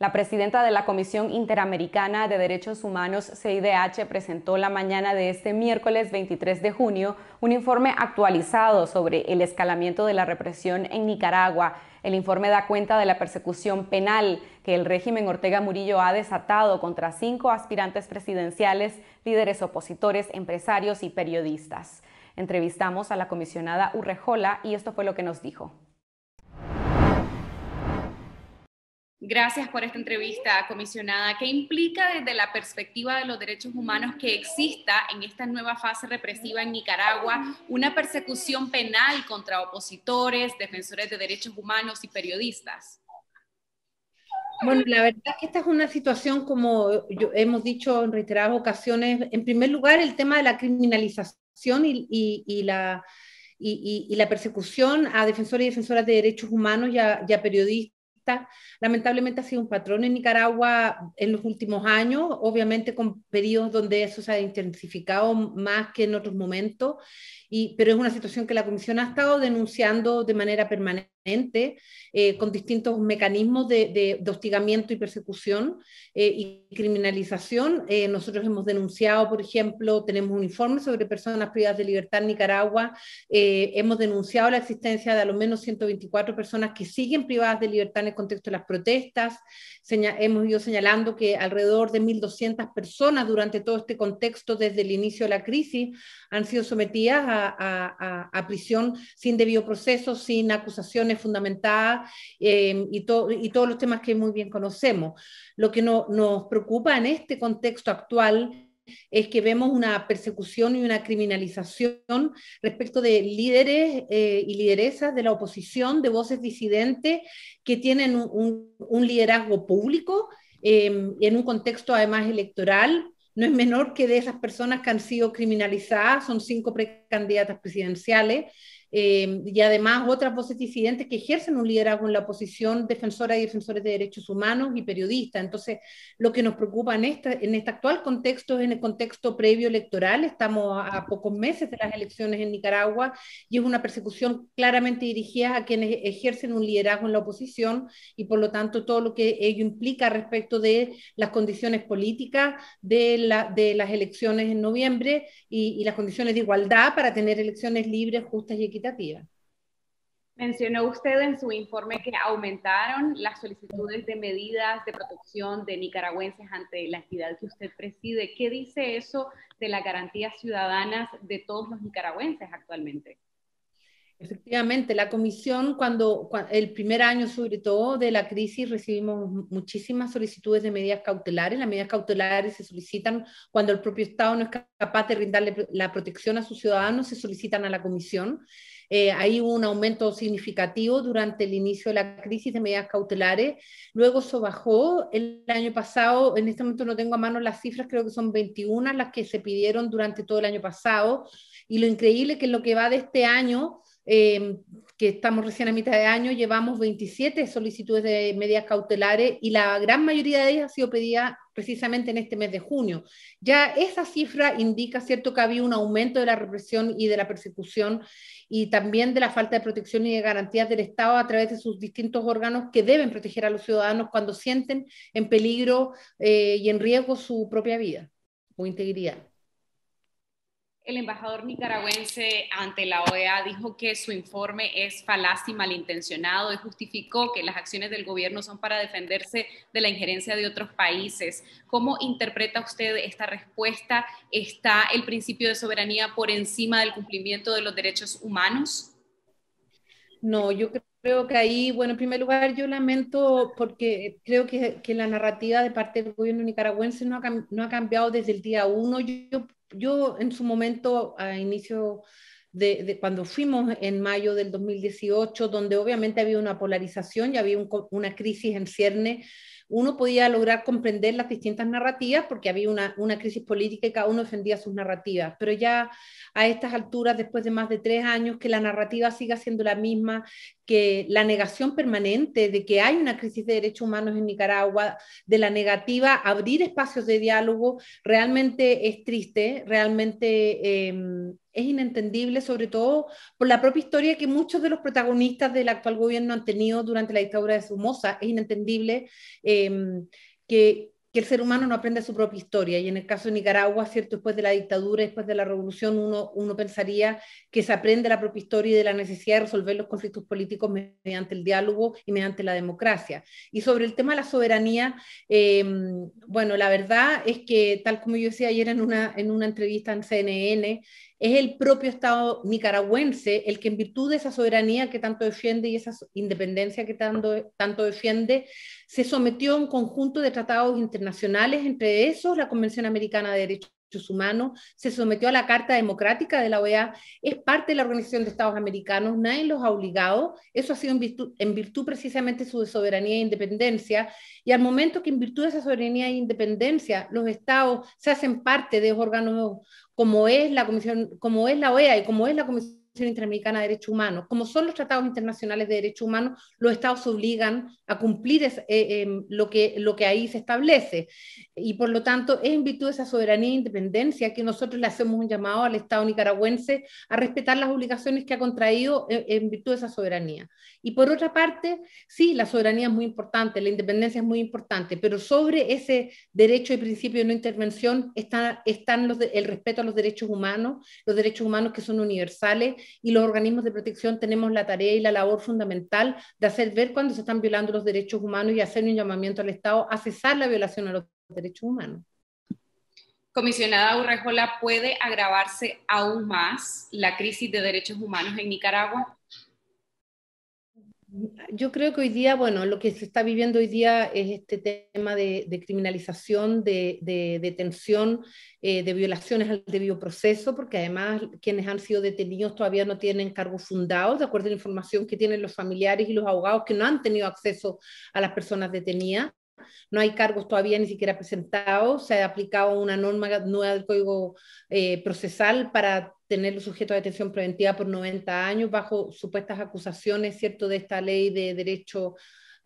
La presidenta de la Comisión Interamericana de Derechos Humanos, CIDH, presentó la mañana de este miércoles 23 de junio un informe actualizado sobre el escalamiento de la represión en Nicaragua. El informe da cuenta de la persecución penal que el régimen Ortega Murillo ha desatado contra cinco aspirantes presidenciales, líderes opositores, empresarios y periodistas. Entrevistamos a la comisionada Urrejola y esto fue lo que nos dijo. Gracias por esta entrevista, comisionada. ¿Qué implica desde la perspectiva de los derechos humanos que exista en esta nueva fase represiva en Nicaragua una persecución penal contra opositores, defensores de derechos humanos y periodistas? Bueno, la verdad es que esta es una situación, como hemos dicho en reiteradas ocasiones, en primer lugar el tema de la criminalización y, la y, la persecución a defensores y defensoras de derechos humanos y a, periodistas Lamentablemente ha sido un patrón en Nicaragua en los últimos años, obviamente con periodos donde eso se ha intensificado más que en otros momentos, y, pero es una situación que la Comisión ha estado denunciando de manera permanente eh, con distintos mecanismos de, hostigamiento y persecución eh, y criminalización. Eh, nosotros hemos denunciado, por ejemplo, tenemos un informe sobre personas privadas de libertad en Nicaragua, hemos denunciado la existencia de al menos 124 personas que siguen privadas de libertad en el contexto de las protestas, hemos ido señalando que alrededor de 1.200 personas durante todo este contexto, desde el inicio de la crisis, han sido sometidas a, a prisión sin debido proceso, sin acusaciones fundamentada em, y, y, todos los temas que muy bien conocemos. Lo que nos preocupa en este contexto actual es que vemos una persecución y una criminalización respecto de líderes eh, y lideresas de la oposición, de voces disidentes que tienen un, liderazgo público eh, en un contexto además electoral. No es menor que de esas personas que han sido criminalizadas, son cinco precandidatas presidenciales, Em, y además otras voces disidentes que ejercen un liderazgo en la oposición, defensoras y defensores de derechos humanos y periodistas. Entonces, lo que nos preocupa en, esta, en este actual contexto es en el contexto previo electoral, estamos a, pocos meses de las elecciones en Nicaragua y es una persecución claramente dirigida a quienes ejercen un liderazgo en la oposición y por lo tanto todo lo que ello implica respecto de las condiciones políticas de, las elecciones en noviembre y, y las condiciones de igualdad para tener elecciones libres, justas y equitativas Mencionó usted en su informe que aumentaron las solicitudes de medidas de protección de nicaragüenses ante la entidad que usted preside. ¿Qué dice eso de las garantías ciudadanas de todos los nicaragüenses actualmente? Efectivamente, la comisión, cuando, el primer año sobre todo de la crisis recibimos muchísimas solicitudes de medidas cautelares. Las medidas cautelares se solicitan cuando el propio Estado no es capaz de brindarle la protección a sus ciudadanos, se solicitan a la comisión. Eh, hay un aumento significativo durante el inicio de la crisis de medidas cautelares. Luego eso bajó el año pasado. En este momento no tengo a mano las cifras, creo que son 21 las que se pidieron durante todo el año pasado. Y lo increíble que en lo que va de este año Em, que estamos recién a mitad de año, llevamos 27 solicitudes de medidas cautelares y la gran mayoría de ellas ha sido pedida precisamente en este mes de junio. Ya esa cifra indica, cierto, que había un aumento de la represión y de la persecución y también de la falta de protección y de garantías del Estado a través de sus distintos órganos que deben proteger a los ciudadanos cuando sienten en peligro eh, y en riesgo su propia vida o integridad. El embajador nicaragüense ante la OEA dijo que su informe es falaz y malintencionado y justificó que las acciones del gobierno son para defenderse de la injerencia de otros países. ¿Cómo interpreta usted esta respuesta? ¿Está el principio de soberanía por encima del cumplimiento de los derechos humanos? No, yo creo que ahí, bueno, en primer lugar, yo lamento porque creo que, la narrativa de parte del gobierno nicaragüense no ha, no ha cambiado desde el día uno. Yo, yo en su momento, a inicio de, cuando fuimos en mayo del 2018, donde obviamente había una polarización y había una crisis en cierne uno podía lograr comprender las distintas narrativas porque había una, crisis política y cada uno defendía sus narrativas, pero ya a estas alturas, después de más de tres años, que la narrativa siga siendo la misma, que la negación permanente de que hay una crisis de derechos humanos en Nicaragua, de la negativa abrir espacios de diálogo, realmente es triste, realmente... Em, es inentendible, sobre todo por la propia historia que muchos de los protagonistas del actual gobierno han tenido durante la dictadura de Somoza. Es inentendible em, que, el ser humano no aprenda su propia historia. Y en el caso de Nicaragua, ¿cierto? después de la dictadura, después de la revolución, uno, pensaría que se aprende la propia historia y de la necesidad de resolver los conflictos políticos mediante el diálogo y mediante la democracia. Y sobre el tema de la soberanía, em, bueno, la verdad es que, tal como yo decía ayer en una, en una entrevista en CNN, es el propio Estado nicaragüense el que en virtud de esa soberanía que tanto defiende y esa independencia que tanto, defiende, se sometió a un conjunto de tratados internacionales, entre esos la Convención Americana de Derechos Humanos, se sometió a la Carta Democrática de la OEA, es parte de la Organización de Estados Americanos, nadie los ha obligado, eso ha sido en virtud, precisamente de su soberanía e independencia, y al momento que en virtud de esa soberanía e independencia los estados se hacen parte de órganos como es la Comisión, como es la OEA y como es la Comisión Interamericana de Derechos Humanos, como son los tratados internacionales de derechos humanos, los estados obligan a cumplir eh, em, lo, que, lo que ahí se establece. Y por lo tanto, es en virtud de esa soberanía e independencia que nosotros le hacemos un llamado al Estado nicaragüense a respetar las obligaciones que ha contraído eh, en, virtud de esa soberanía. Y por otra parte, sí, la soberanía es muy importante, la independencia es muy importante, pero sobre ese derecho y principio de no intervención están, están el respeto a los derechos humanos, los derechos humanos que son universales y los organismos de protección tenemos la tarea y la labor fundamental de hacer ver cuando se están violando los derechos humanos y hacer un llamamiento al Estado a cesar la violación a los derechos humanos. Comisionada Urrejola, ¿puede agravarse aún más la crisis de derechos humanos en Nicaragua? Yo creo que hoy día, bueno, lo que se está viviendo hoy día es este tema de, criminalización, de, detención, eh, de violaciones al debido proceso, porque además quienes han sido detenidos todavía no tienen cargos fundados, de acuerdo a la información que tienen los familiares y los abogados que no han tenido acceso a las personas detenidas. No hay cargos todavía ni siquiera presentados. Se ha aplicado una norma nueva del Código eh, Procesal para tenerlo sujeto a detención preventiva por 90 años bajo supuestas acusaciones, ¿cierto?, de esta ley de derecho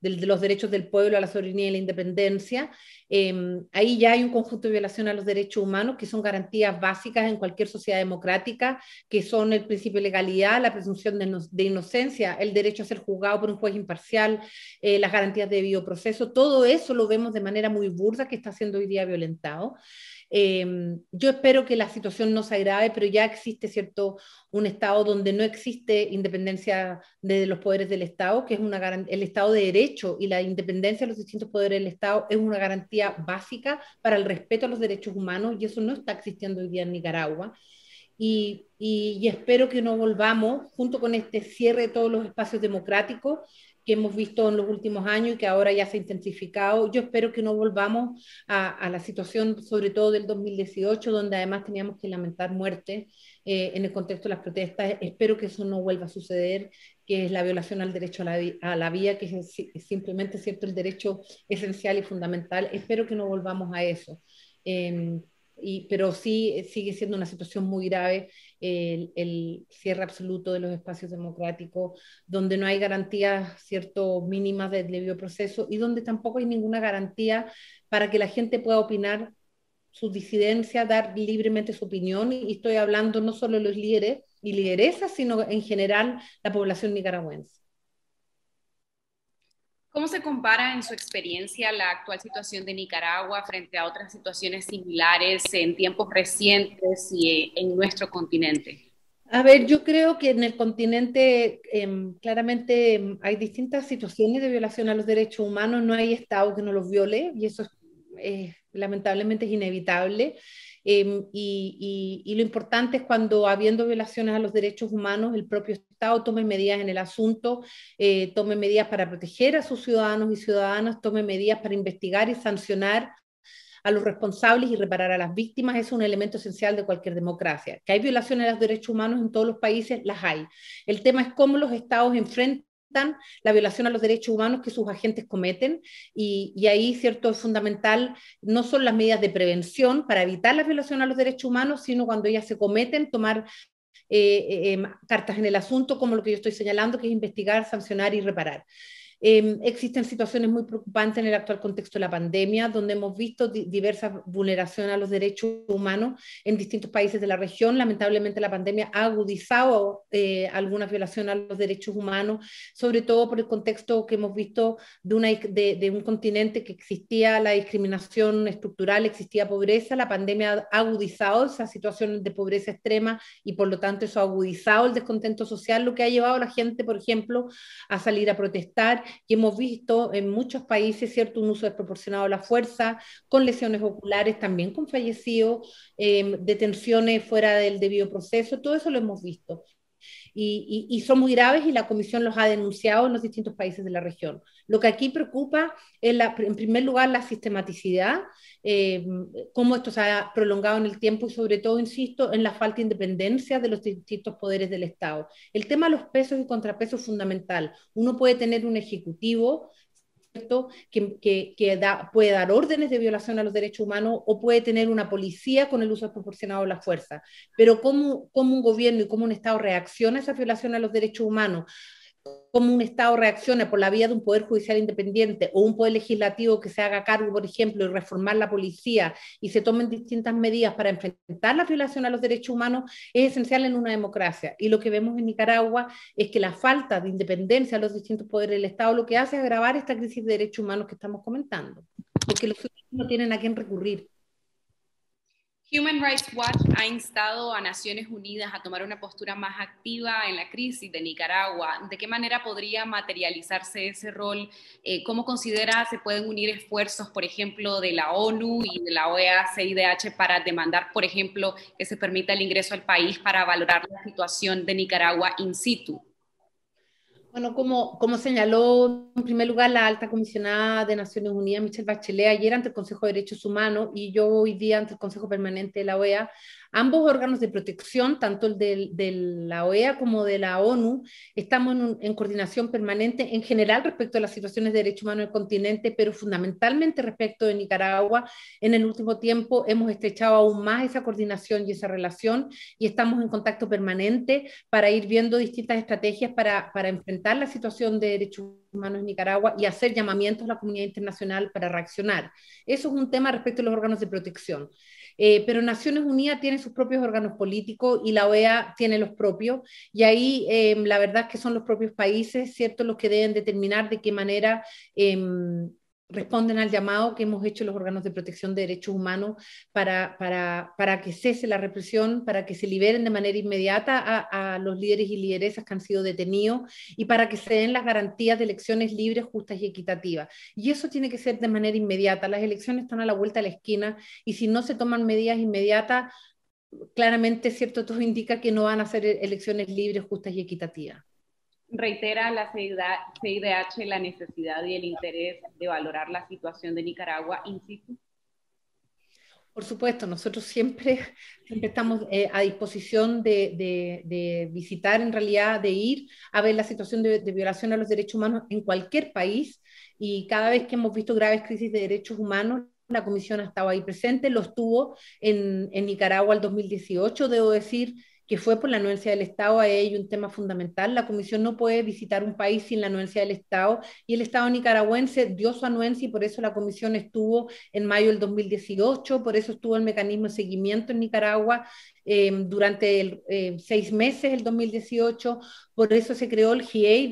los derechos del pueblo a la soberanía y la independencia. Em, ahí ya hay un conjunto de violaciones a los derechos humanos, que son garantías básicas en cualquier sociedad democrática, que son el principio de legalidad, la presunción de, inocencia, el derecho a ser juzgado por un juez imparcial, eh, las garantías de bioproceso. Todo eso lo vemos de manera muy burda que está siendo hoy día violentado. Em, yo espero que la situación no se agrave, pero ya existe cierto un Estado donde no existe independencia de los poderes del Estado, que es una el Estado de Derecho y la independencia de los distintos poderes del Estado es una garantía básica para el respeto a los derechos humanos y eso no está existiendo hoy día en Nicaragua. Y, y espero que no volvamos, junto con este cierre de todos los espacios democráticos, que hemos visto en los últimos años y que ahora ya se ha intensificado. Yo espero que no volvamos a, la situación, sobre todo del 2018, donde además teníamos que lamentar muerte eh, en el contexto de las protestas. Espero que eso no vuelva a suceder, que es la violación al derecho a la, a la que es, simplemente cierto el derecho esencial y fundamental. Espero que no volvamos a eso. Em, pero sí eh, sigue siendo una situación muy grave el, cierre absoluto de los espacios democráticos, donde no hay garantías cierto mínimas de debido proceso y donde tampoco hay ninguna garantía para que la gente pueda opinar su disidencia, dar libremente su opinión, y estoy hablando no solo de los líderes y lideresas, sino en general la población nicaragüense. ¿Cómo se compara en su experiencia la actual situación de Nicaragua frente a otras situaciones similares en tiempos recientes y eh, en nuestro continente? A ver, yo creo que en el continente em, claramente em, hay distintas situaciones de violación a los derechos humanos, no hay Estado que no los viole y eso eh, lamentablemente es inevitable. Em, y, lo importante es cuando, habiendo violaciones a los derechos humanos, el propio Estado tome medidas en el asunto, eh, tome medidas para proteger a sus ciudadanos y ciudadanas, tome medidas para investigar y sancionar a los responsables y reparar a las víctimas es un elemento esencial de cualquier democracia. Que hay violaciones a los derechos humanos en todos los países, las hay. El tema es cómo los estados enfrentan la violación a los derechos humanos que sus agentes cometen y, ahí, cierto, es fundamental, no son las medidas de prevención para evitar la violación a los derechos humanos, sino cuando ellas se cometen, tomar eh, eh, eh, cartas en el asunto, como lo que yo estoy señalando, que es investigar, sancionar y reparar. Em, existen situaciones muy preocupantes en el actual contexto de la pandemia, donde hemos visto diversas vulneraciones a los derechos humanos en distintos países de la región. Lamentablemente la pandemia ha agudizado eh, algunas violaciones a los derechos humanos, sobre todo por el contexto que hemos visto de, un continente que existía la discriminación estructural, existía pobreza. La pandemia ha agudizado esa situación de pobreza extrema y por lo tanto eso ha agudizado el descontento social, lo que ha llevado a la gente, por ejemplo, a salir a protestar y hemos visto en muchos países, ¿cierto?, un uso desproporcionado de la fuerza, con lesiones oculares, también con fallecidos, em, detenciones fuera del debido proceso, todo eso lo hemos visto y, son muy graves y la Comisión los ha denunciado en los distintos países de la región. Lo que aquí preocupa es, en primer lugar, la sistematicidad, eh, cómo esto se ha prolongado en el tiempo y sobre todo, insisto, en la falta de independencia de los distintos poderes del Estado. El tema de los pesos y contrapesos es fundamental. Uno puede tener un ejecutivo que, puede dar órdenes de violación a los derechos humanos o puede tener una policía con el uso desproporcionado de la fuerza. Pero cómo, cómo un gobierno y cómo un Estado reacciona a esa violación a los derechos humanos, cómo un Estado reacciona por la vía de un poder judicial independiente o un poder legislativo que se haga cargo, por ejemplo, de reformar la policía y se tomen distintas medidas para enfrentar la violación a los derechos humanos, es esencial en una democracia. Y lo que vemos en Nicaragua es que la falta de independencia a los distintos poderes del Estado lo que hace es agravar esta crisis de derechos humanos que estamos comentando, porque los ciudadanos no tienen a quién recurrir. Human Rights Watch ha instado a Naciones Unidas a tomar una postura más activa en la crisis de Nicaragua. ¿De qué manera podría materializarse ese rol? Eh, ¿Cómo considera se pueden unir esfuerzos, por ejemplo, de la ONU y de la OEA, CIDH, para demandar, por ejemplo, que se permita el ingreso al país para valorar la situación de Nicaragua in situ? Bueno, como, como señaló en primer lugar la alta comisionada de Naciones Unidas, Michelle Bachelet, ayer ante el Consejo de Derechos Humanos y yo hoy día ante el Consejo Permanente de la OEA, Ambos órganos de protección, tanto el de la OEA como de la ONU, estamos en, coordinación permanente en general respecto a las situaciones de derechos humanos el continente, pero fundamentalmente respecto de Nicaragua. En el último tiempo hemos estrechado aún más esa coordinación y esa relación y estamos en contacto permanente para ir viendo distintas estrategias para, para enfrentar la situación de derechos humanos Humanos en Nicaragua y hacer llamamientos a la comunidad internacional para reaccionar. Eso es un tema respecto a los órganos de protección. Eh, pero Naciones Unidas tiene sus propios órganos políticos y la OEA tiene los propios, y ahí eh, la verdad que son los propios países, ¿cierto?, los que deben determinar de qué manera eh, responden al llamado que hemos hecho los órganos de protección de derechos humanos para, para, que cese la represión, para que se liberen de manera inmediata a, los líderes y lideresas que han sido detenidos y para que se den las garantías de elecciones libres, justas y equitativas. Y eso tiene que ser de manera inmediata. Las elecciones están a la vuelta de la esquina y si no se toman medidas inmediatas, claramente, cierto, todo indica que no van a ser elecciones libres, justas y equitativas reitera la CIDH la necesidad y el interés de valorar la situación de Nicaragua in situ? Por supuesto, nosotros siempre, estamos eh, a disposición de, visitar, en realidad, de ir a ver la situación de, violación a los derechos humanos en cualquier país. Y cada vez que hemos visto graves crisis de derechos humanos, la Comisión ha estado ahí presente, lo estuvo en, en Nicaragua el 2018, debo decir que fue por la anuencia del Estado, a ello un tema fundamental. La Comisión no puede visitar un país sin la anuencia del Estado y el Estado nicaragüense dio su anuencia y por eso la Comisión estuvo en mayo del 2018, por eso estuvo el mecanismo de seguimiento en Nicaragua em, durante em, seis meses, el 2018, por eso se creó el GIEI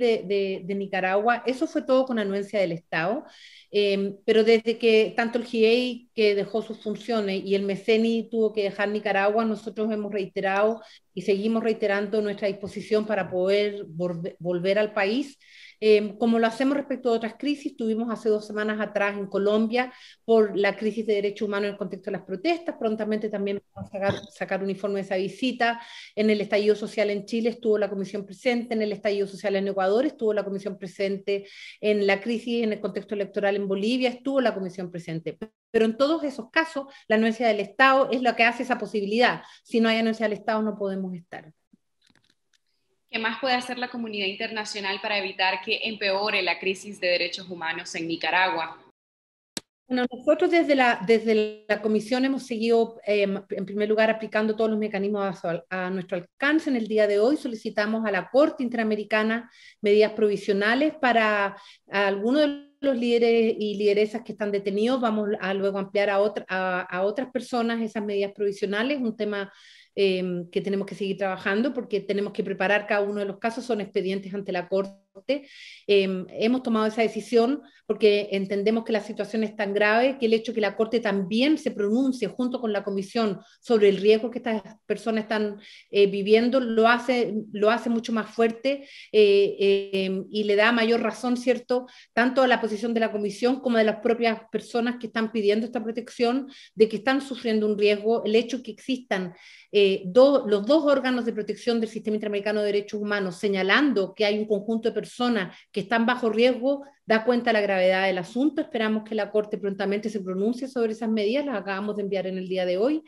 de, Nicaragua, eso fue todo con anuencia del Estado, em, pero desde que tanto el GIEI que dejó sus funciones y el MECENI tuvo que dejar Nicaragua, nosotros hemos reiterado y seguimos reiterando nuestra disposición para poder volver al país. Em, como lo hacemos respecto a otras crisis, tuvimos hace dos semanas atrás en Colombia por la crisis de derechos humanos en el contexto de las protestas, prontamente también vamos a sacar, sacar, un informe de esa visita, en el estallido social en Chile estuvo la comisión presente, en el estallido social en Ecuador estuvo la comisión presente, en la crisis en el contexto electoral en Bolivia estuvo la comisión presente. Pero en todos esos casos, la anuencia del Estado es lo que hace esa posibilidad. Si no hay anuencia del Estado, no podemos estar. ¿Qué más puede hacer la comunidad internacional para evitar que empeore la crisis de derechos humanos en Nicaragua? Bueno, nosotros desde la, desde la comisión hemos seguido, eh, en primer lugar, aplicando todos los mecanismos a, nuestro alcance. En el día de hoy solicitamos a la Corte Interamericana medidas provisionales para algunos de los los líderes y lideresas que están detenidos, vamos a luego ampliar a, otra, a, otras personas esas medidas provisionales, un tema eh, que tenemos que seguir trabajando porque tenemos que preparar cada uno de los casos, son expedientes ante la Corte Em, hemos tomado esa decisión porque entendemos que la situación es tan grave que el hecho de que la Corte también se pronuncie junto con la Comisión sobre el riesgo que estas personas están eh, viviendo lo hace, lo hace mucho más fuerte eh, em, y le da mayor razón, ¿cierto?, tanto a la posición de la Comisión como de las propias personas que están pidiendo esta protección, de que están sufriendo un riesgo, el hecho que existan eh, los dos órganos de protección del sistema interamericano de derechos humanos señalando que hay un conjunto de personas que están bajo riesgo da cuenta la gravedad del asunto. Esperamos que la Corte prontamente se pronuncie sobre esas medidas, las acabamos de enviar en el día de hoy.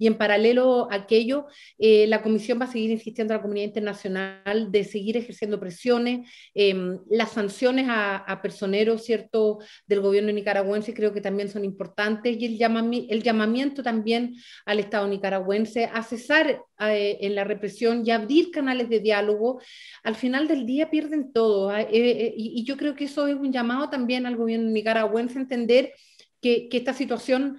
Y en paralelo a aquello, eh, la Comisión va a seguir insistiendo a la comunidad internacional de seguir ejerciendo presiones. Em, las sanciones a, personeros, ¿cierto?, del gobierno nicaragüense creo que también son importantes y el, llamamiento también al Estado nicaragüense a cesar eh, en la represión y abrir canales de diálogo. Al final del día pierden todo. Ah, eh, y, yo creo que eso es un llamado también al gobierno nicaragüense a entender que, que esta situación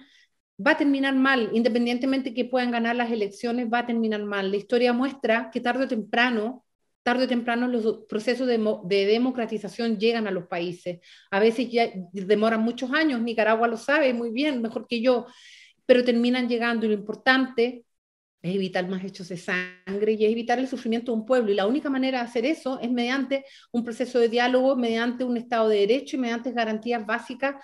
va a terminar mal, independientemente que puedan ganar las elecciones, va a terminar mal. La historia muestra que tarde o temprano, tarde o temprano los procesos de, de democratización llegan a los países. A veces ya demoran muchos años, Nicaragua lo sabe muy bien, mejor que yo, pero terminan llegando y lo importante es evitar más hechos de sangre y es evitar el sufrimiento de un pueblo. Y la única manera de hacer eso es mediante un proceso de diálogo, mediante un Estado de Derecho y mediante garantías básicas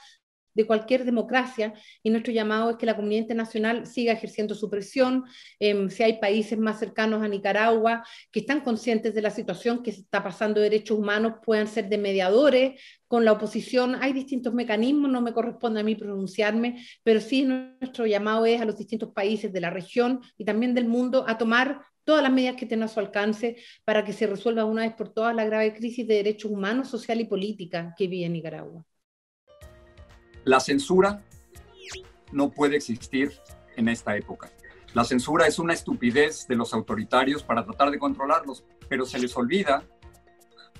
de cualquier democracia y nuestro llamado es que la comunidad internacional siga ejerciendo su presión, em, si hay países más cercanos a Nicaragua que están conscientes de la situación que se está pasando de derechos humanos, puedan ser de mediadores con la oposición. Hay distintos mecanismos, no me corresponde a mí pronunciarme, pero sí nuestro llamado es a los distintos países de la región y también del mundo a tomar todas las medidas que tengan a su alcance para que se resuelva una vez por todas la grave crisis de derechos humanos, social y política que vive Nicaragua. La censura no puede existir en esta época. La censura es una estupidez de los autoritarios para tratar de controlarlos, pero se les olvida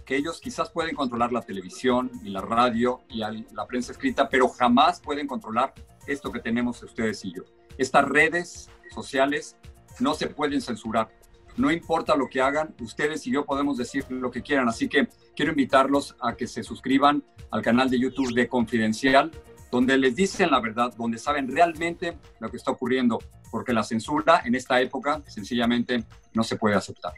que ellos quizás pueden controlar la televisión y la radio y la prensa escrita, pero jamás pueden controlar esto que tenemos ustedes y yo. Estas redes sociales no se pueden censurar. No importa lo que hagan, ustedes y yo podemos decir lo que quieran. Así que quiero invitarlos a que se suscriban al canal de YouTube de Confidencial donde les dicen la verdad, donde saben realmente lo que está ocurriendo, porque la censura en esta época sencillamente no se puede aceptar.